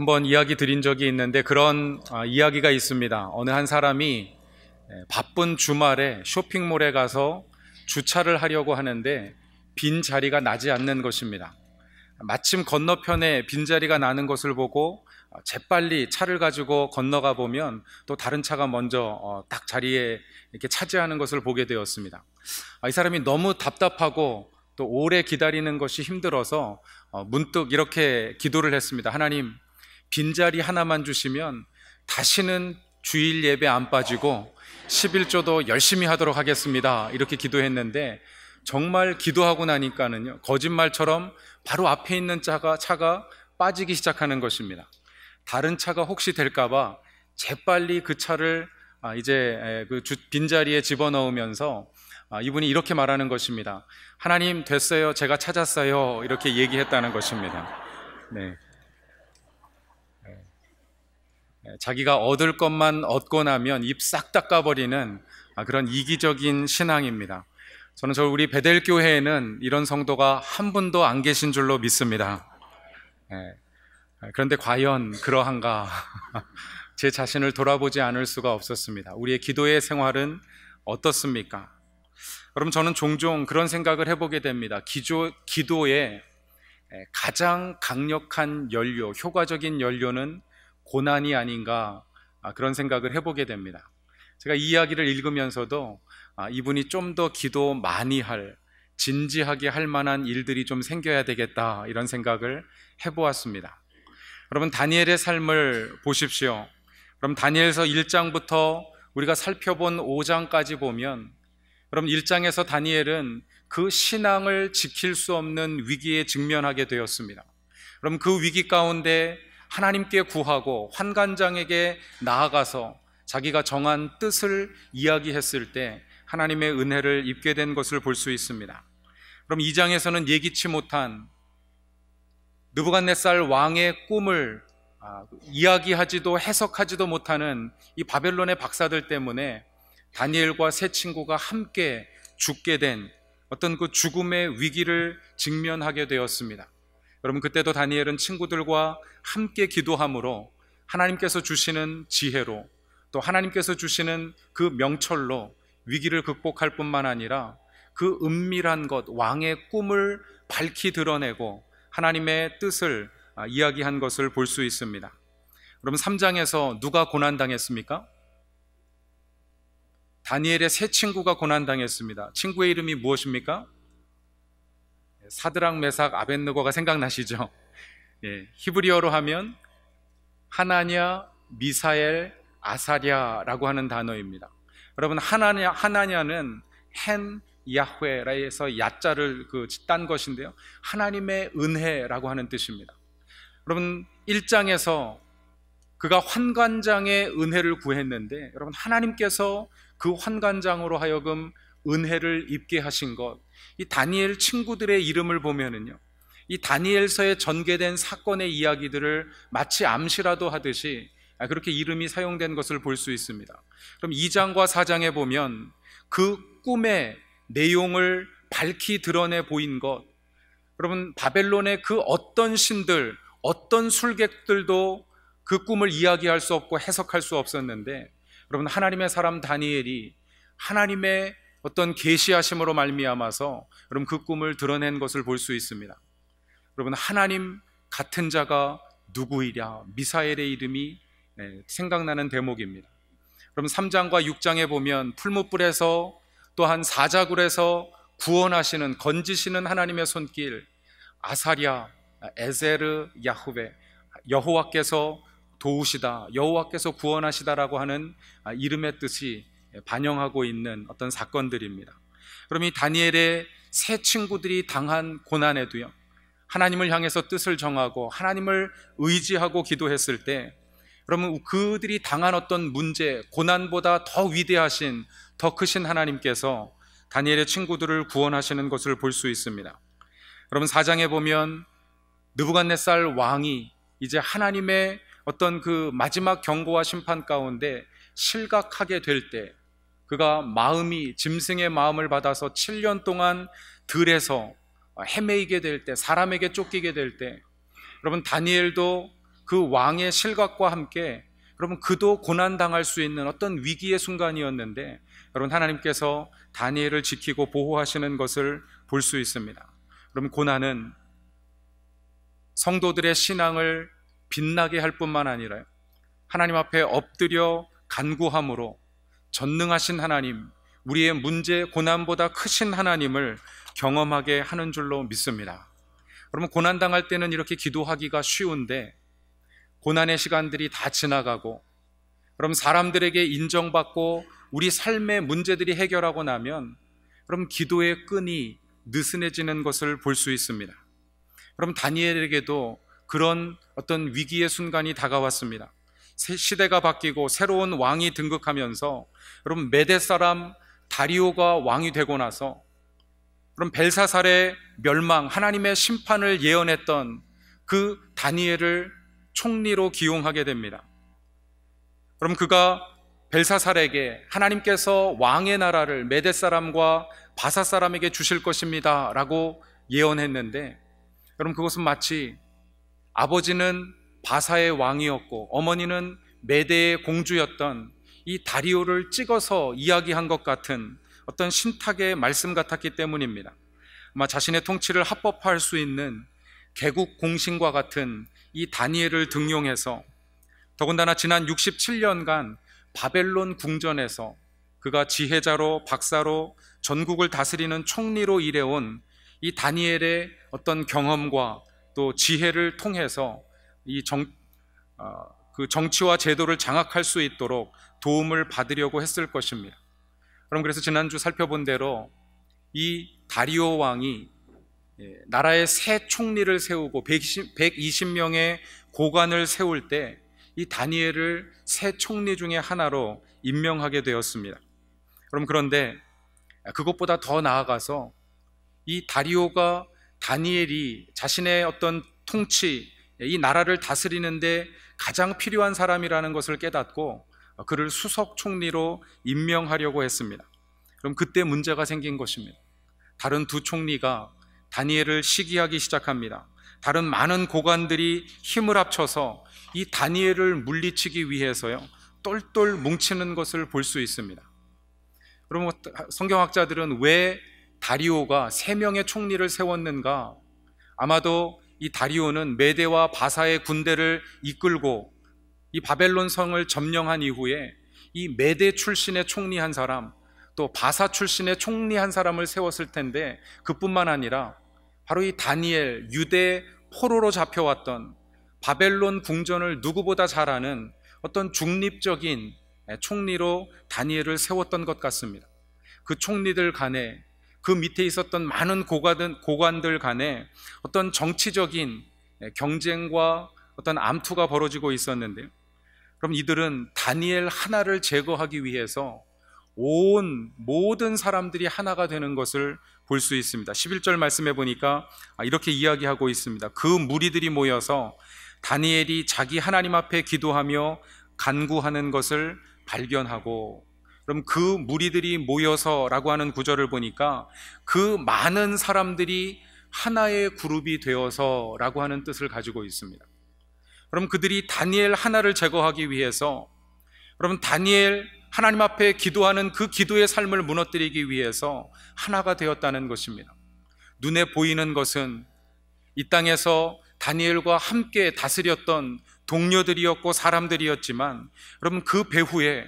한번 이야기 드린 적이 있는데 그런 아, 이야기가 있습니다. 어느 한 사람이 예, 바쁜 주말에 쇼핑몰에 가서 주차를 하려고 하는데 빈 자리가 나지 않는 것입니다. 마침 건너편에 빈 자리가 나는 것을 보고 아, 재빨리 차를 가지고 건너가 보면 또 다른 차가 먼저 어, 딱 자리에 이렇게 차지하는 것을 보게 되었습니다. 아, 이 사람이 너무 답답하고 또 오래 기다리는 것이 힘들어서 어, 문득 이렇게 기도를 했습니다. 하나님, 빈자리 하나만 주시면 다시는 주일 예배 안 빠지고 11조도 열심히 하도록 하겠습니다. 이렇게 기도했는데 정말 기도하고 나니까는요. 거짓말처럼 바로 앞에 있는 차가 차가 빠지기 시작하는 것입니다. 다른 차가 혹시 될까봐 재빨리 그 차를 아, 이제 그 빈자리에 집어넣으면서 아, 이분이 이렇게 말하는 것입니다. 하나님 됐어요. 제가 찾았어요. 이렇게 얘기했다는 것입니다. 네. 예, 자기가 얻을 것만 얻고 나면 입 싹 닦아버리는 아, 그런 이기적인 신앙입니다. 저는 저 우리 베델 교회에는 이런 성도가 한 분도 안 계신 줄로 믿습니다. 예, 아, 그런데 과연 그러한가? 제 자신을 돌아보지 않을 수가 없었습니다. 우리의 기도의 생활은 어떻습니까? 여러분 저는 종종 그런 생각을 해보게 됩니다. 기조, 기도의 예, 가장 강력한 연료, 효과적인 연료는 고난이 아닌가 아, 그런 생각을 해보게 됩니다. 제가 이 이야기를 읽으면서도 아, 이분이 좀 더 기도 많이 할, 진지하게 할 만한 일들이 좀 생겨야 되겠다 이런 생각을 해보았습니다. 여러분 다니엘의 삶을 보십시오. 그럼 다니엘서 1장부터 우리가 살펴본 5장까지 보면 여러분 1장에서 다니엘은 그 신앙을 지킬 수 없는 위기에 직면하게 되었습니다. 그럼 그 위기 가운데 하나님께 구하고 환관장에게 나아가서 자기가 정한 뜻을 이야기했을 때 하나님의 은혜를 입게 된 것을 볼 수 있습니다. 그럼 이 장에서는 예기치 못한 느부갓네살 왕의 꿈을 아, 이야기하지도 해석하지도 못하는 이 바벨론의 박사들 때문에 다니엘과 세 친구가 함께 죽게 된 어떤 그 죽음의 위기를 직면하게 되었습니다. 여러분 그때도 다니엘은 친구들과 함께 기도함으로 하나님께서 주시는 지혜로 또 하나님께서 주시는 그 명철로 위기를 극복할 뿐만 아니라 그 은밀한 것 왕의 꿈을 밝히 드러내고 하나님의 뜻을 아, 이야기한 것을 볼 수 있습니다. 그럼 3장에서 누가 고난 당했습니까? 다니엘의 새 친구가 고난 당했습니다. 친구의 이름이 무엇입니까? 사드랑 메삭 아벤느고가 생각나시죠? 예, 히브리어로 하면 하나냐, 미사엘, 아사랴라고 하는 단어입니다. 여러분 하나냐 하나냐는 헨 야훼라에서 야자를 그 짓단 것인데요. 하나님의 은혜라고 하는 뜻입니다. 여러분 1장에서 그가 환관장의 은혜를 구했는데 여러분 하나님께서 그 환관장으로 하여금 은혜를 입게 하신 것. 이 다니엘 친구들의 이름을 보면은요. 이 다니엘서에 전개된 사건의 이야기들을 마치 암시라도 하듯이 아, 그렇게 이름이 사용된 것을 볼 수 있습니다. 그럼 2장과 4장에 보면 그 꿈의 내용을 밝히 드러내 보인 것. 여러분, 바벨론의 그 어떤 신들, 어떤 술객들도 그 꿈을 이야기할 수 없고 해석할 수 없었는데, 여러분, 하나님의 사람 다니엘이 하나님의 어떤 계시하심으로 말미암아서 여러분 그 꿈을 드러낸 것을 볼 수 있습니다. 여러분 하나님 같은 자가 누구이랴 미사엘의 이름이 네, 생각나는 대목입니다. 그럼 3장과 6장에 보면 풀무불에서 또한 사자굴에서 구원하시는 건지시는 하나님의 손길 아사랴 에세르 야후베 여호와께서 도우시다 여호와께서 구원하시다라고 하는 이름의 뜻이 반영하고 있는 어떤 사건들입니다. 그럼 이 다니엘의 세 친구들이 당한 고난에도요, 하나님을 향해서 뜻을 정하고 하나님을 의지하고 기도했을 때, 그러면 그들이 당한 어떤 문제, 고난보다 더 위대하신, 더 크신 하나님께서 다니엘의 친구들을 구원하시는 것을 볼 수 있습니다. 여러분 사장에 보면 느부갓네살 왕이 이제 하나님의 어떤 그 마지막 경고와 심판 가운데 실각하게 될때 그가 마음이 짐승의 마음을 받아서 7년 동안 들에서 헤매이게 될 때, 사람에게 쫓기게 될 때, 여러분 다니엘도 그 왕의 실각과 함께 여러분 그도 고난 당할 수 있는 어떤 위기의 순간이었는데 여러분 하나님께서 다니엘을 지키고 보호하시는 것을 볼 수 있습니다. 여러분 고난은 성도들의 신앙을 빛나게 할 뿐만 아니라 하나님 앞에 엎드려 간구함으로 전능하신 하나님, 우리의 문제, 고난보다 크신 하나님을 경험하게 하는 줄로 믿습니다. 그러면 고난당할 때는 이렇게 기도하기가 쉬운데, 고난의 시간들이 다 지나가고, 그럼 사람들에게 인정받고 우리 삶의 문제들이 해결하고 나면, 그럼 기도의 끈이 느슨해지는 것을 볼 수 있습니다. 그럼 다니엘에게도 그런 어떤 위기의 순간이 다가왔습니다. 시대가 바뀌고 새로운 왕이 등극하면서 여러분 메대 사람 다리오가 왕이 되고 나서 그럼 벨사살의 멸망 하나님의 심판을 예언했던 그 다니엘을 총리로 기용하게 됩니다. 그럼 그가 벨사살에게 하나님께서 왕의 나라를 메대 사람과 바사 사람에게 주실 것입니다라고 예언했는데 여러분 그것은 마치 아버지는 바사의 왕이었고 어머니는 메대의 공주였던 이 다리오를 찍어서 이야기한 것 같은 어떤 신탁의 말씀 같았기 때문입니다. 아마 자신의 통치를 합법화할 수 있는 개국 공신과 같은 이 다니엘을 등용해서 더군다나 지난 67년간 바벨론 궁전에서 그가 지혜자로 박사로 전국을 다스리는 총리로 일해온 이 다니엘의 어떤 경험과 또 지혜를 통해서 이 정, 어, 그 정치와 제도를 장악할 수 있도록 도움을 받으려고 했을 것입니다. 그럼 그래서 지난주 살펴본 대로 이 다리오 왕이 예, 나라의 새 총리를 세우고 120명의 고관을 세울 때 이 다니엘을 새 총리 중의 하나로 임명하게 되었습니다. 그럼 그런데 그것보다 더 나아가서 이 다리오가 다니엘이 자신의 어떤 통치 예, 이 나라를 다스리는데 가장 필요한 사람이라는 것을 깨닫고 어, 그를 수석 총리로 임명하려고 했습니다. 그럼 그때 문제가 생긴 것입니다. 다른 두 총리가 다니엘을 시기하기 시작합니다. 다른 많은 고관들이 힘을 합쳐서 이 다니엘을 물리치기 위해서요. 똘똘 뭉치는 것을 볼 수 있습니다. 그러면 어, 성경학자들은 왜 다리오가 세 명의 총리를 세웠는가? 아마도 이 다리오는 메데와 바사의 군대를 이끌고 이 바벨론 성을 점령한 이후에 이 메데 출신의 총리 한 사람 또 바사 출신의 총리 한 사람을 세웠을 텐데 그뿐만 아니라 바로 이 다니엘 유대 포로로 잡혀왔던 바벨론 궁전을 누구보다 잘 아는 어떤 중립적인 총리로 다니엘을 세웠던 것 같습니다. 그 총리들 간에 그 밑에 있었던 많은 고관들, 고관들 간에 어떤 정치적인 예, 경쟁과 어떤 암투가 벌어지고 있었는데요. 그럼 이들은 다니엘 하나를 제거하기 위해서 온 모든 사람들이 하나가 되는 것을 볼 수 있습니다. 11절 말씀해 보니까 아, 이렇게 이야기하고 있습니다. 그 무리들이 모여서 다니엘이 자기 하나님 앞에 기도하며 간구하는 것을 발견하고 그럼 그 무리들이 모여서라고 하는 구절을 보니까 그 많은 사람들이 하나의 그룹이 되어서라고 하는 뜻을 가지고 있습니다. 그럼 그들이 다니엘 하나를 제거하기 위해서 그럼 다니엘 하나님 앞에 기도하는 그 기도의 삶을 무너뜨리기 위해서 하나가 되었다는 것입니다. 눈에 보이는 것은 이 땅에서 다니엘과 함께 다스렸던 동료들이었고 사람들이었지만 여러분 그 배후에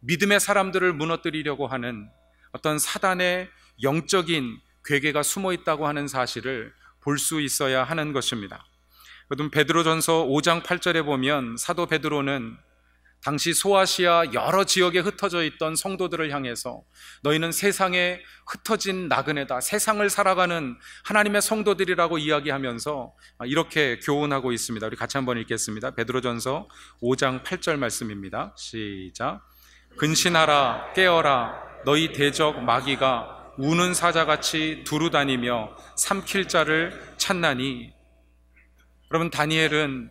믿음의 사람들을 무너뜨리려고 하는 어떤 사단의 영적인 괴계가 숨어 있다고 하는 사실을 볼 수 있어야 하는 것입니다. 그럼 베드로전서 5장 8절에 보면 사도 베드로는 당시 소아시아 여러 지역에 흩어져 있던 성도들을 향해서 너희는 세상에 흩어진 나그네다. 세상을 살아가는 하나님의 성도들이라고 이야기하면서 이렇게 교훈하고 있습니다. 우리 같이 한번 읽겠습니다. 베드로전서 5장 8절 말씀입니다. 시작. 근신하라 깨어라 너희 대적 마귀가 우는 사자같이 두루다니며 삼킬 자를 찾나니 여러분 다니엘은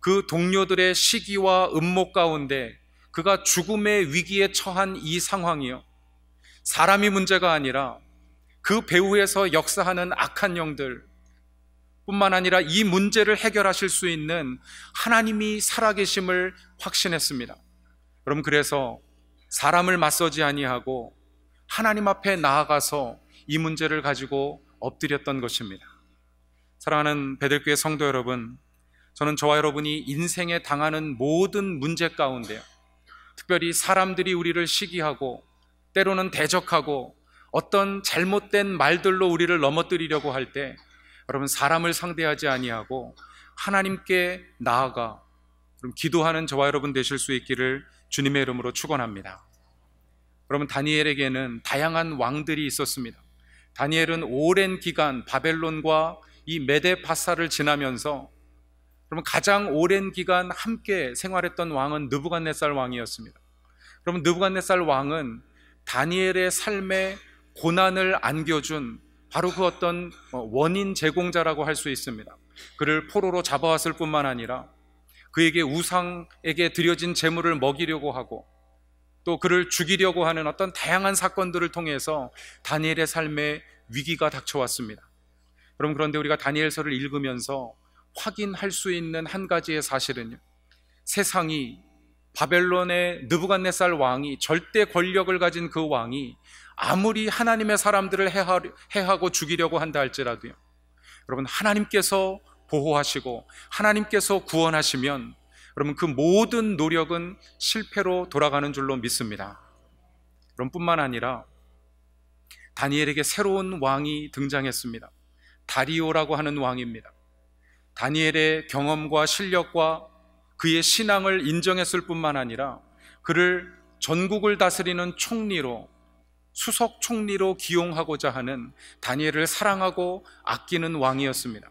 그 동료들의 시기와 음목 가운데 그가 죽음의 위기에 처한 이 상황이요 사람이 문제가 아니라 그 배후에서 역사하는 악한 영들 뿐만 아니라 이 문제를 해결하실 수 있는 하나님이 살아계심을 확신했습니다. 여러분 그래서 사람을 맞서지 아니하고 하나님 앞에 나아가서 이 문제를 가지고 엎드렸던 것입니다. 사랑하는 베들교회 성도 여러분, 저는 저와 여러분이 인생에 당하는 모든 문제 가운데 특별히 사람들이 우리를 시기하고 때로는 대적하고 어떤 잘못된 말들로 우리를 넘어뜨리려고 할 때 여러분 사람을 상대하지 아니하고 하나님께 나아가 그럼 기도하는 저와 여러분 되실 수 있기를 주님의 이름으로 축원합니다. 그러면 다니엘에게는 다양한 왕들이 있었습니다. 다니엘은 오랜 기간 바벨론과 이 메데 파사를 지나면서 그러면 가장 오랜 기간 함께 생활했던 왕은 느부갓네살 왕이었습니다. 그러면 느부갓네살 왕은 다니엘의 삶에 고난을 안겨준 바로 그 어떤 어, 원인 제공자라고 할 수 있습니다. 그를 포로로 잡아왔을 뿐만 아니라 그에게 우상에게 드려진 재물을 먹이려고 하고 또 그를 죽이려고 하는 어떤 다양한 사건들을 통해서 다니엘의 삶에 위기가 닥쳐왔습니다. 그럼 그런데 우리가 다니엘서를 읽으면서 확인할 수 있는 한 가지의 사실은요. 세상이 바벨론의 느부갓네살 왕이 절대 권력을 가진 그 왕이 아무리 하나님의 사람들을 해하고 죽이려고 한다 할지라도요. 여러분 하나님께서 보호하시고 하나님께서 구원하시면 여러분 그 모든 노력은 실패로 돌아가는 줄로 믿습니다. 그럼 뿐만 아니라 다니엘에게 새로운 왕이 등장했습니다. 다리오라고 하는 왕입니다. 다니엘의 경험과 실력과 그의 신앙을 인정했을 뿐만 아니라 그를 전국을 다스리는 총리로 수석 총리로 기용하고자 하는 다니엘을 사랑하고 아끼는 왕이었습니다.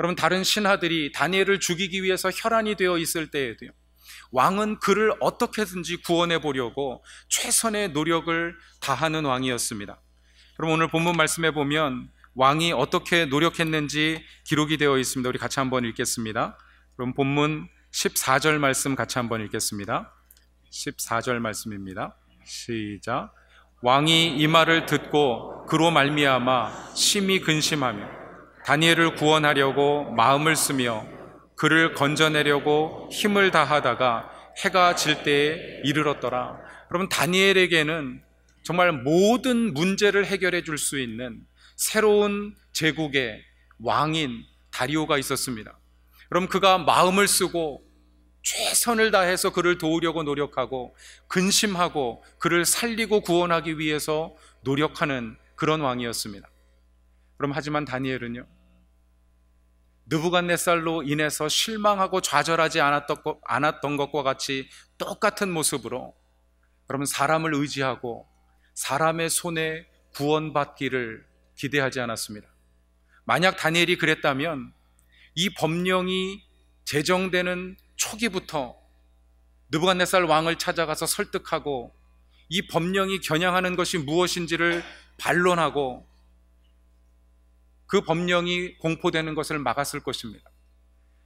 여러분 다른 신하들이 다니엘을 죽이기 위해서 혈안이 되어 있을 때에도요. 왕은 그를 어떻게든지 구원해 보려고 최선의 노력을 다하는 왕이었습니다. 그럼 오늘 본문 말씀해 보면 왕이 어떻게 노력했는지 기록이 되어 있습니다. 우리 같이 한번 읽겠습니다. 그럼 본문 14절 말씀 같이 한번 읽겠습니다. 14절 말씀입니다. 시작. 왕이 이 말을 듣고 그로 말미암아 심히 근심하며 다니엘을 구원하려고 마음을 쓰며 그를 건져내려고 힘을 다하다가 해가 질 때에 이르렀더라. 여러분 다니엘에게는 정말 모든 문제를 해결해 줄 수 있는 새로운 제국의 왕인 다리오가 있었습니다. 그럼 그가 마음을 쓰고 최선을 다해서 그를 도우려고 노력하고 근심하고 그를 살리고 구원하기 위해서 노력하는 그런 왕이었습니다. 그럼 하지만 다니엘은요. 느부갓네살로 인해서 실망하고 좌절하지 않았던 것과 같이 똑같은 모습으로 여러분 사람을 의지하고 사람의 손에 구원받기를 기대하지 않았습니다. 만약 다니엘이 그랬다면 이 법령이 제정되는 초기부터 느부갓네살 왕을 찾아가서 설득하고 이 법령이 겨냥하는 것이 무엇인지를 반론하고 그 법령이 공포되는 것을 막았을 것입니다.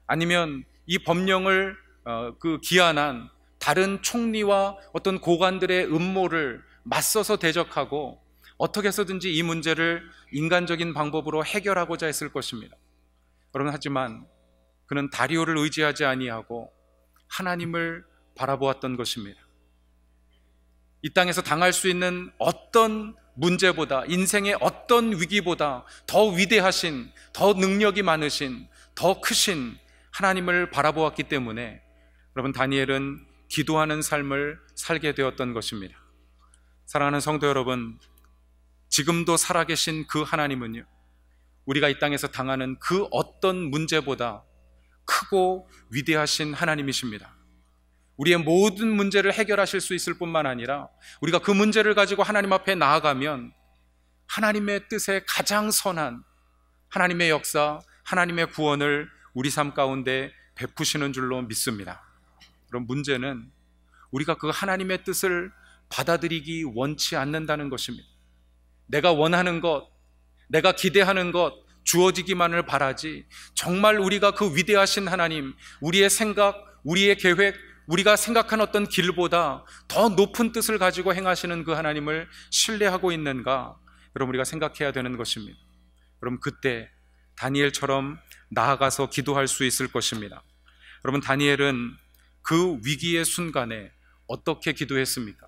아니면 이 법령을 어, 그 기한한 다른 총리와 어떤 고관들의 음모를 맞서서 대적하고 어떻게 해서든지 이 문제를 인간적인 방법으로 해결하고자 했을 것입니다. 여러분 하지만 그는 다리오를 의지하지 아니하고 하나님을 바라보았던 것입니다. 이 땅에서 당할 수 있는 어떤 문제보다 인생의 어떤 위기보다 더 위대하신, 더 능력이 많으신, 더 크신 하나님을 바라보았기 때문에 여러분 다니엘은 기도하는 삶을 살게 되었던 것입니다. 사랑하는 성도 여러분, 지금도 살아계신 그 하나님은요, 우리가 이 땅에서 당하는 그 어떤 문제보다 크고 위대하신 하나님이십니다. 우리의 모든 문제를 해결하실 수 있을 뿐만 아니라 우리가 그 문제를 가지고 하나님 앞에 나아가면 하나님의 뜻에 가장 선한 하나님의 역사, 하나님의 구원을 우리 삶 가운데 베푸시는 줄로 믿습니다. 그럼 문제는 우리가 그 하나님의 뜻을 받아들이기 원치 않는다는 것입니다. 내가 원하는 것, 내가 기대하는 것, 주어지기만을 바라지 정말 우리가 그 위대하신 하나님, 우리의 생각, 우리의 계획, 우리가 생각한 어떤 길보다 더 높은 뜻을 가지고 행하시는 그 하나님을 신뢰하고 있는가? 여러분, 우리가 생각해야 되는 것입니다. 여러분, 그때 다니엘처럼 나아가서 기도할 수 있을 것입니다. 여러분, 다니엘은 그 위기의 순간에 어떻게 기도했습니까?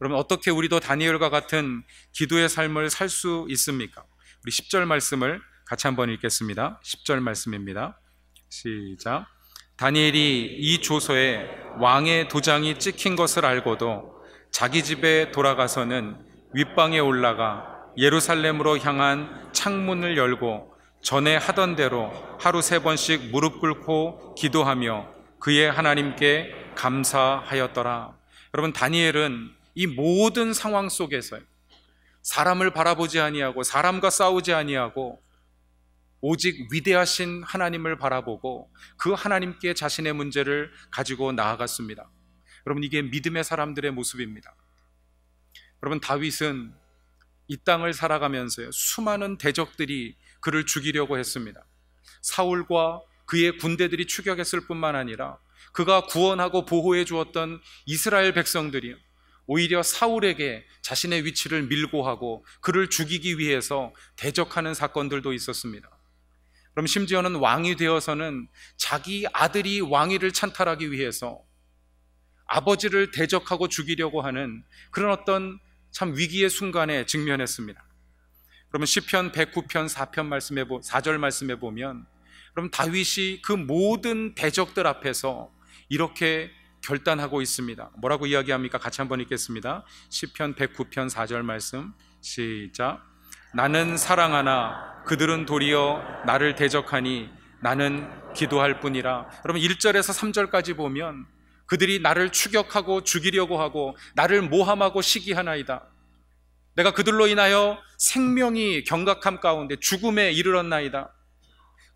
여러분, 어떻게 우리도 다니엘과 같은 기도의 삶을 살 수 있습니까? 우리 10절 말씀을 같이 한번 읽겠습니다. 10절 말씀입니다. 시작. 다니엘이 이 조서에 왕의 도장이 찍힌 것을 알고도 자기 집에 돌아가서는 윗방에 올라가 예루살렘으로 향한 창문을 열고 전에 하던 대로 하루 세 번씩 무릎 꿇고 기도하며 그의 하나님께 감사하였더라. 여러분 다니엘은 이 모든 상황 속에서 사람을 바라보지 아니하고 사람과 싸우지 아니하고 오직 위대하신 하나님을 바라보고 그 하나님께 자신의 문제를 가지고 나아갔습니다. 여러분 이게 믿음의 사람들의 모습입니다. 여러분 다윗은 이 땅을 살아가면서 수많은 대적들이 그를 죽이려고 했습니다. 사울과 그의 군대들이 추격했을 뿐만 아니라 그가 구원하고 보호해 주었던 이스라엘 백성들이 오히려 사울에게 자신의 위치를 밀고 하고 그를 죽이기 위해서 대적하는 사건들도 있었습니다. 그럼 심지어는 왕이 되어서는 자기 아들이 왕위를 찬탈하기 위해서 아버지를 대적하고 죽이려고 하는 그런 어떤 참 위기의 순간에 직면했습니다. 그러면 시편 109편 4편 말씀해 4절 말씀해 보면 그럼 다윗이 그 모든 대적들 앞에서 이렇게 결단하고 있습니다. 뭐라고 이야기합니까? 같이 한번 읽겠습니다. 시편 109편 4절 말씀 시작 나는 사랑하나 그들은 도리어 나를 대적하니 나는 기도할 뿐이라. 여러분 1절에서 3절까지 보면 그들이 나를 추격하고 죽이려고 하고 나를 모함하고 시기하나이다. 내가 그들로 인하여 생명이 경각함 가운데 죽음에 이르렀나이다.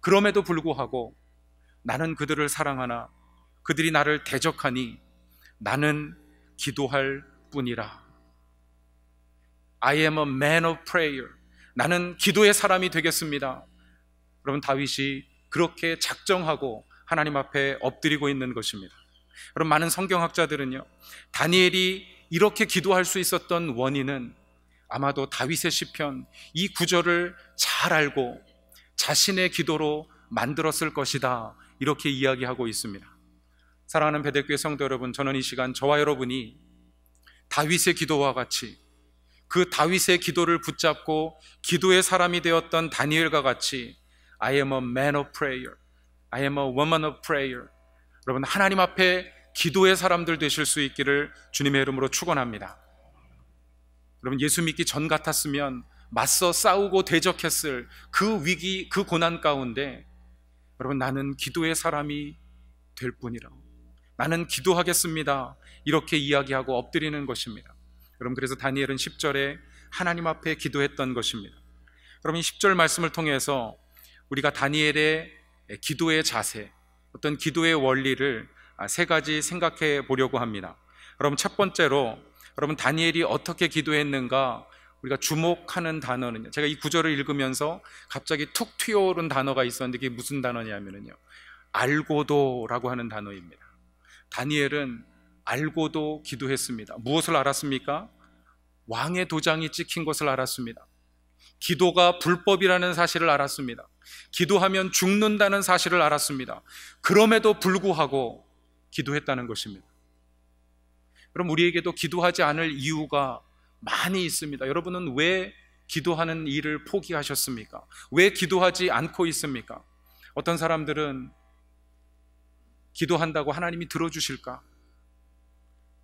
그럼에도 불구하고 나는 그들을 사랑하나 그들이 나를 대적하니 나는 기도할 뿐이라. I am a man of prayer. 나는 기도의 사람이 되겠습니다. 여러분 다윗이 그렇게 작정하고 하나님 앞에 엎드리고 있는 것입니다. 여러분 많은 성경학자들은요. 다니엘이 이렇게 기도할 수 있었던 원인은 아마도 다윗의 시편 이 구절을 잘 알고 자신의 기도로 만들었을 것이다. 이렇게 이야기하고 있습니다. 사랑하는 베들교회 성도 여러분, 저는 이 시간 저와 여러분이 다윗의 기도와 같이 그 다윗의 기도를 붙잡고 기도의 사람이 되었던 다니엘과 같이 I am a man of prayer. I am a woman of prayer. 여러분 하나님 앞에 기도의 사람들 되실 수 있기를 주님의 이름으로 축원합니다. 여러분 예수 믿기 전 같았으면 맞서 싸우고 대적했을 그 위기, 그 고난 가운데 여러분 나는 기도의 사람이 될 뿐이라. 나는 기도하겠습니다. 이렇게 이야기하고 엎드리는 것입니다. 여러분 그래서 다니엘은 10절에 하나님 앞에 기도했던 것입니다. 여러분 이 10절 말씀을 통해서 우리가 다니엘의 기도의 자세, 어떤 기도의 원리를 아, 세 가지 생각해 보려고 합니다. 여러분 첫 번째로 여러분 다니엘이 어떻게 기도했는가 우리가 주목하는 단어는요. 제가 이 구절을 읽으면서 갑자기 툭 튀어오른 단어가 있었는데 이게 무슨 단어냐면요. 알고도라고 하는 단어입니다. 다니엘은 알고도 기도했습니다. 무엇을 알았습니까? 왕의 도장이 찍힌 것을 알았습니다. 기도가 불법이라는 사실을 알았습니다. 기도하면 죽는다는 사실을 알았습니다. 그럼에도 불구하고 기도했다는 것입니다. 그럼 우리에게도 기도하지 않을 이유가 많이 있습니다. 여러분은 왜 기도하는 일을 포기하셨습니까? 왜 기도하지 않고 있습니까? 어떤 사람들은 기도한다고 하나님이 들어주실까?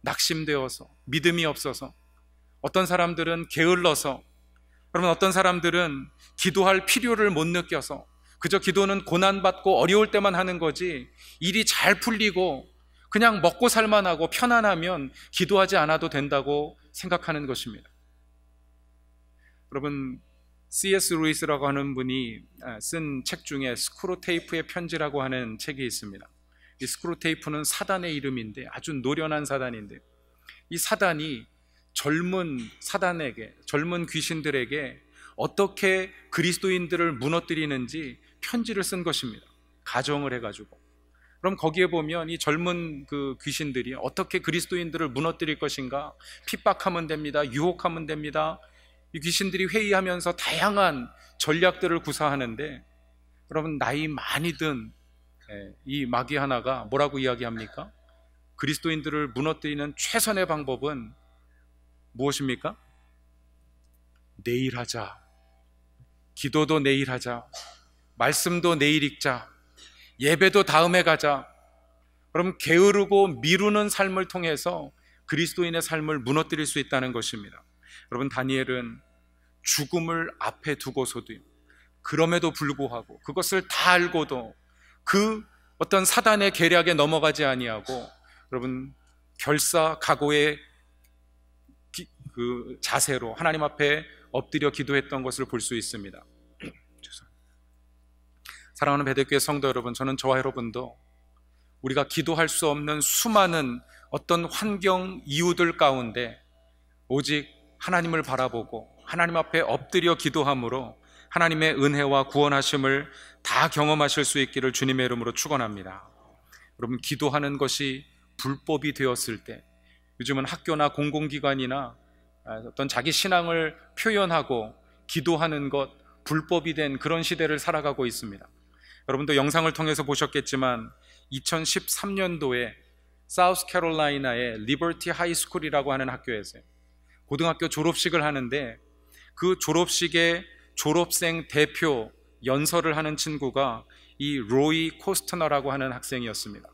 낙심되어서 믿음이 없어서 어떤 사람들은 게을러서 여러분 어떤 사람들은 기도할 필요를 못 느껴서 그저 기도는 고난받고 어려울 때만 하는 거지 일이 잘 풀리고 그냥 먹고 살만하고 편안하면 기도하지 않아도 된다고 생각하는 것입니다. 여러분 C.S. 루이스라고 하는 분이 아, 쓴책 중에 스크루테이프의 편지라고 하는 책이 있습니다. 이 스크루테이프는 사단의 이름인데 아주 노련한 사단인데 이 사단이 젊은 사단에게 젊은 귀신들에게 어떻게 그리스도인들을 무너뜨리는지 편지를 쓴 것입니다. 가정을 해가지고. 그럼 거기에 보면 이 젊은 그 귀신들이 어떻게 그리스도인들을 무너뜨릴 것인가? 핍박하면 됩니다. 유혹하면 됩니다. 이 귀신들이 회의하면서 다양한 전략들을 구사하는데 여러분 나이 많이 든 예, 이 마귀 하나가 뭐라고 이야기합니까? 그리스도인들을 무너뜨리는 최선의 방법은 무엇입니까? 내일 하자. 기도도 내일 하자. 말씀도 내일 읽자. 예배도 다음에 가자. 그럼 게으르고 미루는 삶을 통해서 그리스도인의 삶을 무너뜨릴 수 있다는 것입니다. 여러분, 다니엘은 죽음을 앞에 두고서도 그럼에도 불구하고 그것을 다 알고도 그 어떤 사단의 계략에 넘어가지 아니하고 여러분 결사 각오의 기, 그 자세로 하나님 앞에 엎드려 기도했던 것을 볼 수 있습니다. 사랑하는 베데교의 성도 여러분, 저는 저와 여러분도 우리가 기도할 수 없는 수많은 어떤 환경 이유들 가운데 오직 하나님을 바라보고 하나님 앞에 엎드려 기도함으로 하나님의 은혜와 구원하심을 다 경험하실 수 있기를 주님의 이름으로 축원합니다. 여러분 기도하는 것이 불법이 되었을 때 요즘은 학교나 공공기관이나 아, 어떤 자기 신앙을 표현하고 기도하는 것 불법이 된 그런 시대를 살아가고 있습니다. 여러분도 영상을 통해서 보셨겠지만 2013년도에 사우스캐롤라이나의 리버티 하이스쿨이라고 하는 학교에서 고등학교 졸업식을 하는데 그 졸업식에 졸업생 대표 연설을 하는 친구가 이 로이 코스트너라고 하는 학생이었습니다.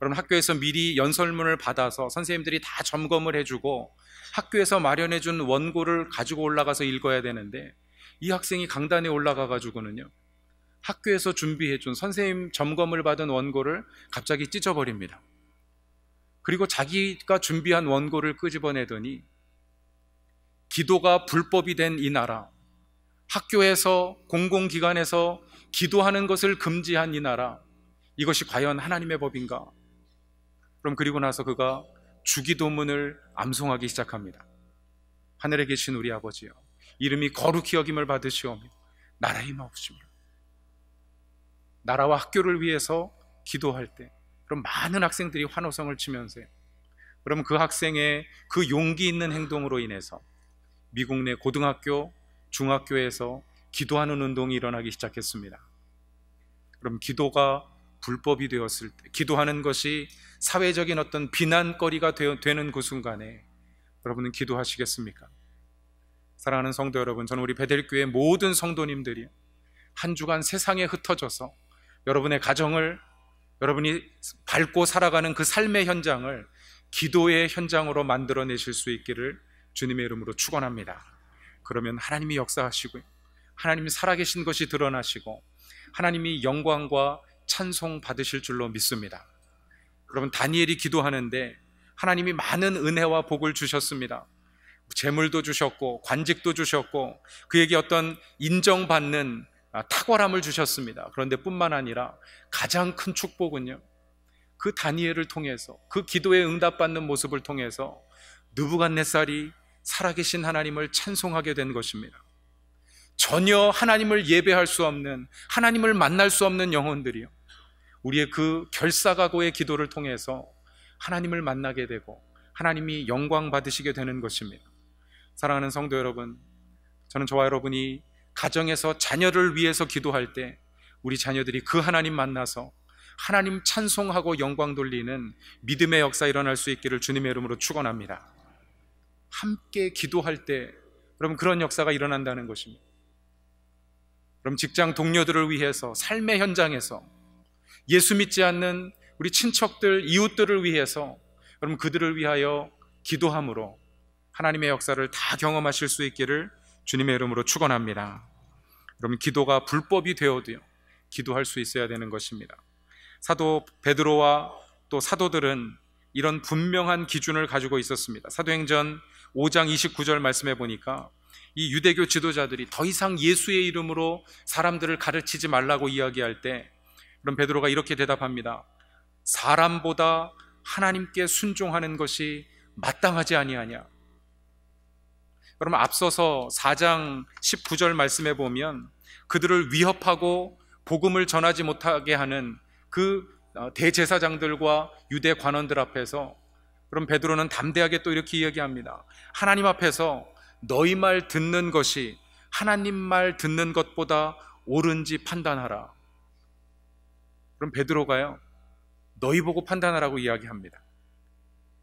여러분 학교에서 미리 연설문을 받아서 선생님들이 다 점검을 해주고 학교에서 마련해준 원고를 가지고 올라가서 읽어야 되는데 이 학생이 강단에 올라가가지고는요 학교에서 준비해준 선생님 점검을 받은 원고를 갑자기 찢어버립니다. 그리고 자기가 준비한 원고를 끄집어내더니 기도가 불법이 된 이 나라 학교에서 공공기관에서 기도하는 것을 금지한 이 나라 이것이 과연 하나님의 법인가? 그럼 그리고 나서 그가 주기도문을 암송하기 시작합니다. 하늘에 계신 우리 아버지여 이름이 거룩히 여김을 받으시오며 나라의 마옵시며 나라와 학교를 위해서 기도할 때 그럼 많은 학생들이 환호성을 치면서 그럼 그 학생의 그 용기 있는 행동으로 인해서 미국 내 고등학교 중학교에서 기도하는 운동이 일어나기 시작했습니다. 그럼 기도가 불법이 되었을 때, 기도하는 것이 사회적인 어떤 비난거리가 되 되는 그 순간에 여러분은 기도하시겠습니까? 사랑하는 성도 여러분, 저는 우리 베델교회 모든 성도님들이 한 주간 세상에 흩어져서 여러분의 가정을 여러분이 밟고 살아가는 그 삶의 현장을 기도의 현장으로 만들어내실 수 있기를 주님의 이름으로 축원합니다. 그러면 하나님이 역사하시고 하나님이 살아계신 것이 드러나시고 하나님이 영광과 찬송 받으실 줄로 믿습니다. 여러분 다니엘이 기도하는데 하나님이 많은 은혜와 복을 주셨습니다. 재물도 주셨고 관직도 주셨고 그에게 어떤 인정받는 아, 탁월함을 주셨습니다. 그런데 뿐만 아니라 가장 큰 축복은요. 그 다니엘을 통해서 그 기도에 응답받는 모습을 통해서 누부간네살이 살아계신 하나님을 찬송하게 된 것입니다. 전혀 하나님을 예배할 수 없는, 하나님을 만날 수 없는 영혼들이요. 우리의 그 결사각오의 기도를 통해서 하나님을 만나게 되고 하나님이 영광 받으시게 되는 것입니다. 사랑하는 성도 여러분, 저는 저와 여러분이 가정에서 자녀를 위해서 기도할 때 우리 자녀들이 그 하나님 만나서 하나님 찬송하고 영광 돌리는 믿음의 역사 일어날 수 있기를 주님의 이름으로 축원합니다. 함께 기도할 때 여러분 그런 역사가 일어난다는 것입니다. 그럼 직장 동료들을 위해서 삶의 현장에서 예수 믿지 않는 우리 친척들, 이웃들을 위해서 여러분 그들을 위하여 기도함으로 하나님의 역사를 다 경험하실 수 있기를 주님의 이름으로 축원합니다. 여러분 기도가 불법이 되어도요. 기도할 수 있어야 되는 것입니다. 사도 베드로와 또 사도들은 이런 분명한 기준을 가지고 있었습니다. 사도행전 5장 29절 말씀해 보니까 이 유대교 지도자들이 더 이상 예수의 이름으로 사람들을 가르치지 말라고 이야기할 때 그럼 베드로가 이렇게 대답합니다. 사람보다 하나님께 순종하는 것이 마땅하지 아니하냐. 여러분 앞서서 4장 19절 말씀해 보면 그들을 위협하고 복음을 전하지 못하게 하는 그 어, 대제사장들과 유대 관원들 앞에서 그럼 베드로는 담대하게 또 이렇게 이야기합니다. 하나님 앞에서 너희 말 듣는 것이 하나님 말 듣는 것보다 옳은지 판단하라. 그럼 베드로가요. 너희 보고 판단하라고 이야기합니다.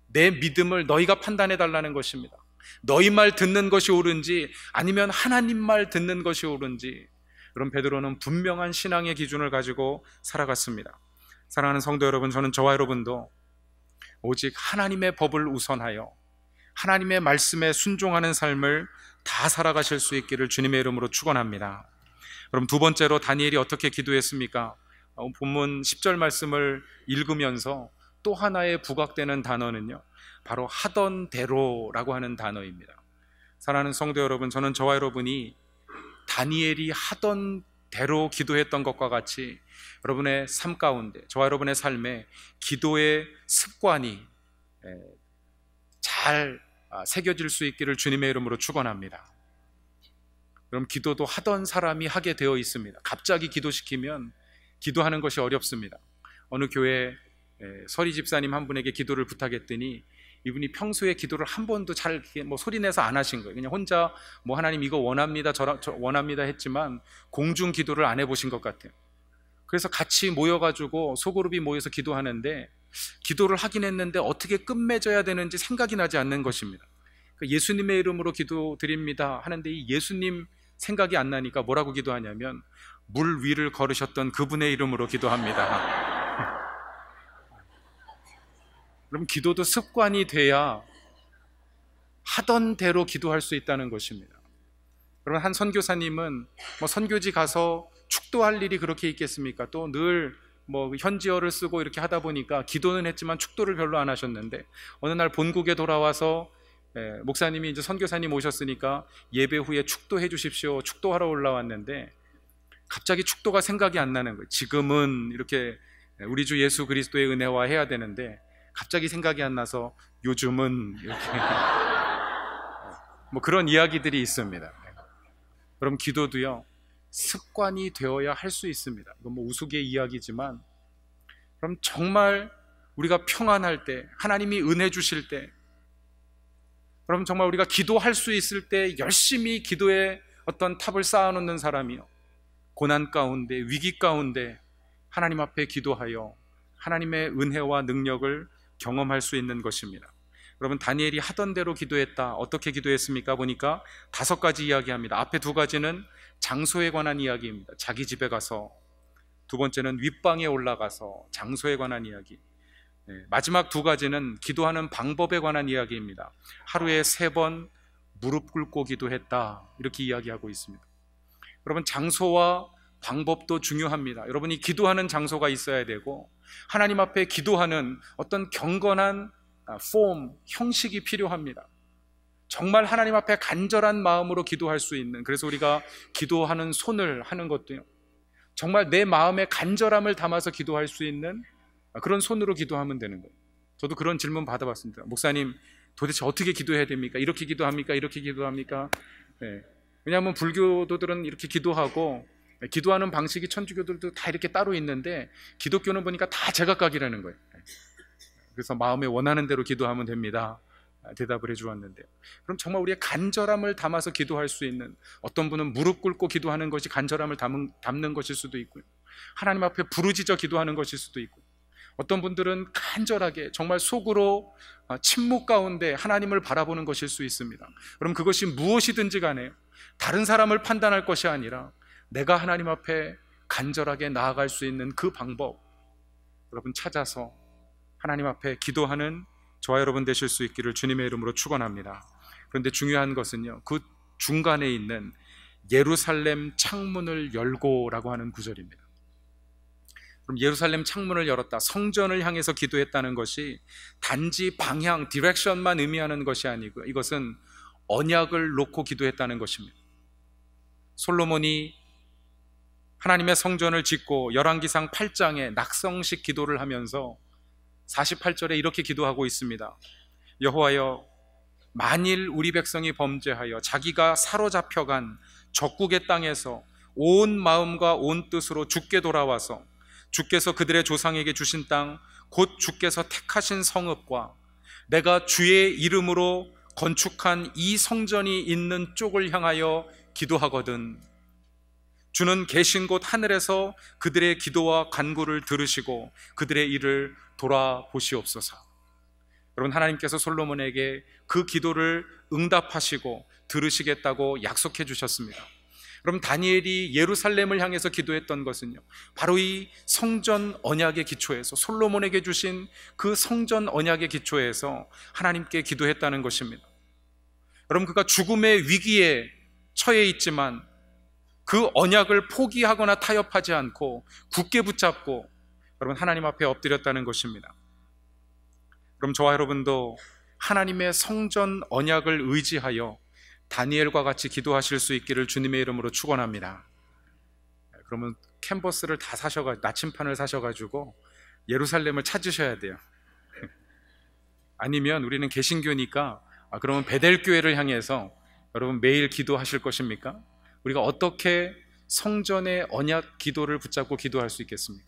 내 믿음을 너희가 판단해 달라는 것입니다. 너희 말 듣는 것이 옳은지 아니면 하나님 말 듣는 것이 옳은지 그럼 베드로는 분명한 신앙의 기준을 가지고 살아갔습니다. 사랑하는 성도 여러분, 저는 저와 여러분도 오직 하나님의 법을 우선하여 하나님의 말씀에 순종하는 삶을 다 살아가실 수 있기를 주님의 이름으로 축원합니다. 그럼 두 번째로 다니엘이 어떻게 기도했습니까? 어, 본문 10절 말씀을 읽으면서 또 하나의 부각되는 단어는요. 바로 하던 대로라고 하는 단어입니다. 사랑하는 성도 여러분, 저는 저와 여러분이 다니엘이 하던 대로 기도했던 것과 같이 여러분의 삶 가운데, 저와 여러분의 삶에 기도의 습관이 예, 잘 아, 새겨질 수 있기를 주님의 이름으로 축원합니다. 그럼 기도도 하던 사람이 하게 되어 있습니다. 갑자기 기도시키면 기도하는 것이 어렵습니다. 어느 교회 예, 서리 집사님 한 분에게 기도를 부탁했더니 이분이 평소에 기도를 한 번도 잘 뭐 소리내서 안 하신 거예요. 그냥 혼자 뭐 하나님 이거 원합니다, 저, 원합니다 했지만 공중 기도를 안 해보신 것 같아요. 그래서 같이 모여가지고 소그룹이 모여서 기도하는데 기도를 하긴 했는데 어떻게 끝맺어야 되는지 생각이 나지 않는 것입니다. 그러니까 예수님의 이름으로 기도드립니다 하는데 이 예수님 생각이 안 나니까 뭐라고 기도하냐면 물 위를 걸으셨던 그분의 이름으로 기도합니다. 그럼 기도도 습관이 돼야 하던 대로 기도할 수 있다는 것입니다. 그러면 한 선교사님은 뭐 선교지 가서 축도할 일이 그렇게 있겠습니까? 또 늘 뭐 현지어를 쓰고 이렇게 하다 보니까 기도는 했지만 축도를 별로 안 하셨는데 어느 날 본국에 돌아와서 예, 목사님이 이제 선교사님 오셨으니까 예배 후에 축도해 주십시오. 축도하러 올라왔는데 갑자기 축도가 생각이 안 나는 거예요. 지금은 이렇게 우리 주 예수 그리스도의 은혜와 해야 되는데 갑자기 생각이 안 나서 요즘은 이렇게 뭐 그런 이야기들이 있습니다. 네. 그럼 기도도요. 습관이 되어야 할 수 있습니다. 이건 뭐우스개 이야기지만 그럼 정말 우리가 평안할 때 하나님이 은혜 주실 때 그럼 정말 우리가 기도할 수 있을 때 열심히 기도에 어떤 탑을 쌓아놓는 사람이요. 고난 가운데, 위기 가운데 하나님 앞에 기도하여 하나님의 은혜와 능력을 경험할 수 있는 것입니다. 여러분, 다니엘이 하던 대로 기도했다. 어떻게 기도했습니까? 보니까 다섯 가지 이야기합니다. 앞에 두 가지는 장소에 관한 이야기입니다. 자기 집에 가서 두 번째는 윗방에 올라가서 장소에 관한 이야기. 네, 마지막 두 가지는 기도하는 방법에 관한 이야기입니다. 하루에 세 번 무릎 꿇고 기도했다. 이렇게 이야기하고 있습니다. 여러분, 장소와 방법도 중요합니다. 여러분이 기도하는 장소가 있어야 되고, 하나님 앞에 기도하는 어떤 경건한 폼, 아, 형식이 필요합니다. 정말 하나님 앞에 간절한 마음으로 기도할 수 있는 그래서 우리가 기도하는 손을 하는 것도요. 정말 내마음에 간절함을 담아서 기도할 수 있는 그런 손으로 기도하면 되는 거예요. 저도 그런 질문 받아봤습니다. 목사님, 도대체 어떻게 기도해야 됩니까? 이렇게 기도합니까? 이렇게 기도합니까? 네. 왜냐하면 불교도들은 이렇게 기도하고 네, 기도하는 방식이 천주교들도 다 이렇게 따로 있는데 기독교는 보니까 다 제각각이라는 거예요. 네. 그래서 마음에 원하는 대로 기도하면 됩니다. 대답을 해 주었는데요. 그럼 정말 우리의 간절함을 담아서 기도할 수 있는 어떤 분은 무릎 꿇고 기도하는 것이 간절함을 담은, 담는 것일 수도 있고요. 하나님 앞에 부르짖어 기도하는 것일 수도 있고 어떤 분들은 간절하게 정말 속으로 어, 침묵 가운데 하나님을 바라보는 것일 수 있습니다. 그럼 그것이 무엇이든지 간에 다른 사람을 판단할 것이 아니라 내가 하나님 앞에 간절하게 나아갈 수 있는 그 방법 여러분 찾아서 하나님 앞에 기도하는 저와 여러분 되실 수 있기를 주님의 이름으로 축원합니다. 그런데 중요한 것은요. 그 중간에 있는 예루살렘 창문을 열고라고 하는 구절입니다. 그럼 예루살렘 창문을 열었다. 성전을 향해서 기도했다는 것이 단지 방향, 디렉션만 의미하는 것이 아니고 이것은 언약을 놓고 기도했다는 것입니다. 솔로몬이 하나님의 성전을 짓고 열왕기상 8장에 낙성식 기도를 하면서 48절에 이렇게 기도하고 있습니다. 여호와여 만일 우리 백성이 범죄하여 자기가 사로잡혀간 적국의 땅에서 온 마음과 온 뜻으로 죽게 돌아와서 주께서 그들의 조상에게 주신 땅 곧 주께서 택하신 성읍과 내가 주의 이름으로 건축한 이 성전이 있는 쪽을 향하여 기도하거든 주는 계신 곳 하늘에서 그들의 기도와 간구를 들으시고 그들의 일을 돌아보시옵소서. 여러분 하나님께서 솔로몬에게 그 기도를 응답하시고 들으시겠다고 약속해 주셨습니다. 그럼 다니엘이 예루살렘을 향해서 기도했던 것은요. 바로 이 성전 언약의 기초에서 솔로몬에게 주신 그 성전 언약의 기초에서 하나님께 기도했다는 것입니다. 여러분 그가 죽음의 위기에 처해 있지만 그 언약을 포기하거나 타협하지 않고 굳게 붙잡고 여러분 하나님 앞에 엎드렸다는 것입니다. 그럼 저와 여러분도 하나님의 성전 언약을 의지하여 다니엘과 같이 기도하실 수 있기를 주님의 이름으로 축원합니다. 그러면 캔버스를 다 사셔가 나침판을 사셔가지고 예루살렘을 찾으셔야 돼요. 아니면 우리는 개신교니까 아, 그러면 베델 교회를 향해서 여러분 매일 기도하실 것입니까? 우리가 어떻게 성전의 언약 기도를 붙잡고 기도할 수 있겠습니까?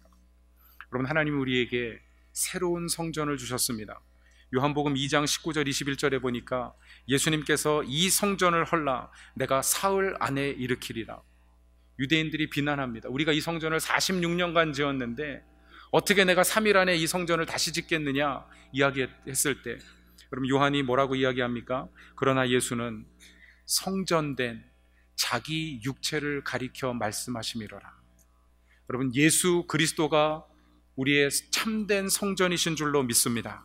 여러분 하나님 우리에게 새로운 성전을 주셨습니다. 요한복음 2장 19절 21절에 보니까 예수님께서 이 성전을 헐라 내가 사흘 안에 일으키리라. 유대인들이 비난합니다. 우리가 이 성전을 46년간 지었는데 어떻게 내가 3일 안에 이 성전을 다시 짓겠느냐 이야기했을 때 그럼 요한이 뭐라고 이야기합니까? 그러나 예수는 성전된 자기 육체를 가리켜 말씀하심이로라. 여러분 예수 그리스도가 우리의 참된 성전이신 줄로 믿습니다.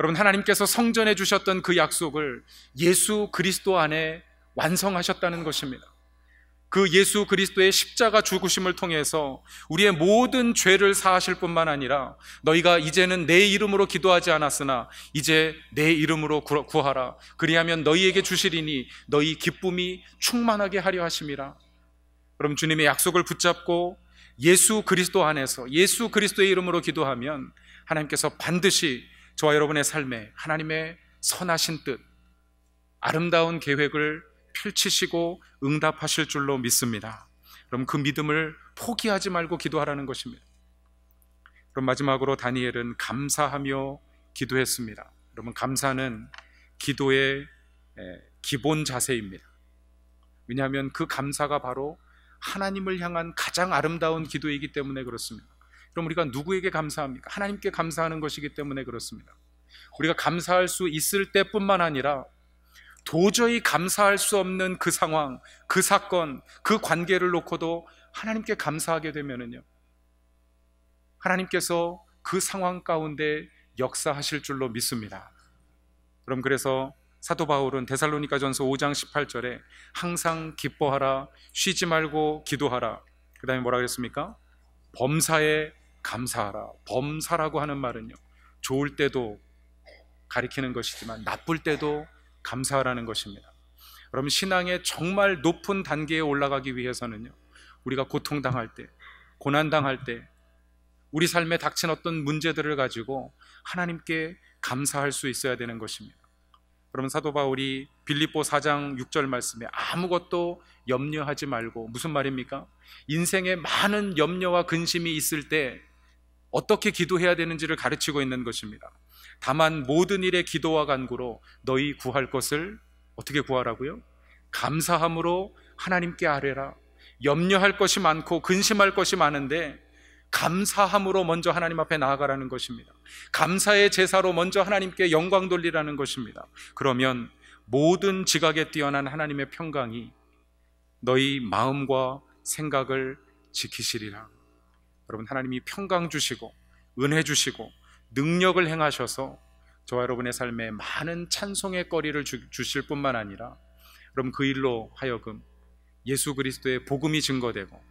여러분 하나님께서 성전해 주셨던 그 약속을 예수 그리스도 안에 완성하셨다는 것입니다. 그 예수 그리스도의 십자가 죽으심을 통해서 우리의 모든 죄를 사하실 뿐만 아니라 너희가 이제는 내 이름으로 기도하지 않았으나 이제 내 이름으로 구하라. 그리하면 너희에게 주시리니 너희 기쁨이 충만하게 하려 하심이라. 그럼 주님의 약속을 붙잡고 예수 그리스도 안에서 예수 그리스도의 이름으로 기도하면 하나님께서 반드시 저와 여러분의 삶에 하나님의 선하신 뜻, 아름다운 계획을 펼치시고 응답하실 줄로 믿습니다. 그럼 그 믿음을 포기하지 말고 기도하라는 것입니다. 그럼 마지막으로 다니엘은 감사하며 기도했습니다. 여러분, 감사는 기도의 기본 자세입니다. 왜냐하면 그 감사가 바로 하나님을 향한 가장 아름다운 기도이기 때문에 그렇습니다. 그럼 우리가 누구에게 감사합니까? 하나님께 감사하는 것이기 때문에 그렇습니다. 우리가 감사할 수 있을 때뿐만 아니라 도저히 감사할 수 없는 그 상황, 그 사건, 그 관계를 놓고도 하나님께 감사하게 되면은요. 하나님께서 그 상황 가운데 역사하실 줄로 믿습니다. 그럼 그래서 사도 바울은 데살로니가 전서 5장 18절에 항상 기뻐하라, 쉬지 말고 기도하라. 그 다음에 뭐라 그랬습니까? 범사에 감사하라. 범사라고 하는 말은요. 좋을 때도 가리키는 것이지만 나쁠 때도 감사하라는 것입니다. 여러분 신앙의 정말 높은 단계에 올라가기 위해서는요. 우리가 고통당할 때, 고난당할 때 우리 삶에 닥친 어떤 문제들을 가지고 하나님께 감사할 수 있어야 되는 것입니다. 그러면 사도 바울이 빌립보 4장 6절 말씀에 아무것도 염려하지 말고 무슨 말입니까? 인생에 많은 염려와 근심이 있을 때 어떻게 기도해야 되는지를 가르치고 있는 것입니다. 다만 모든 일에 기도와 간구로 너희 구할 것을 어떻게 구하라고요? 감사함으로 하나님께 아뢰라. 염려할 것이 많고 근심할 것이 많은데 감사함으로 먼저 하나님 앞에 나아가라는 것입니다. 감사의 제사로 먼저 하나님께 영광 돌리라는 것입니다. 그러면 모든 지각에 뛰어난 하나님의 평강이 너희 마음과 생각을 지키시리라. 여러분 하나님이 평강 주시고 은혜 주시고 능력을 행하셔서 저와 여러분의 삶에 많은 찬송의 거리를 주, 실 뿐만 아니라 그럼 그 일로 하여금 예수 그리스도의 복음이 증거되고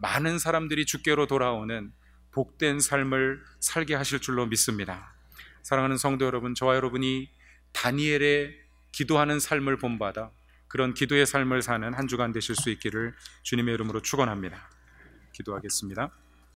많은 사람들이 주께로 돌아오는 복된 삶을 살게 하실 줄로 믿습니다. 사랑하는 성도 여러분, 저와 여러분이 다니엘의 기도하는 삶을 본받아 그런 기도의 삶을 사는 한 주간 되실 수 있기를 주님의 이름으로 축원합니다. 기도하겠습니다.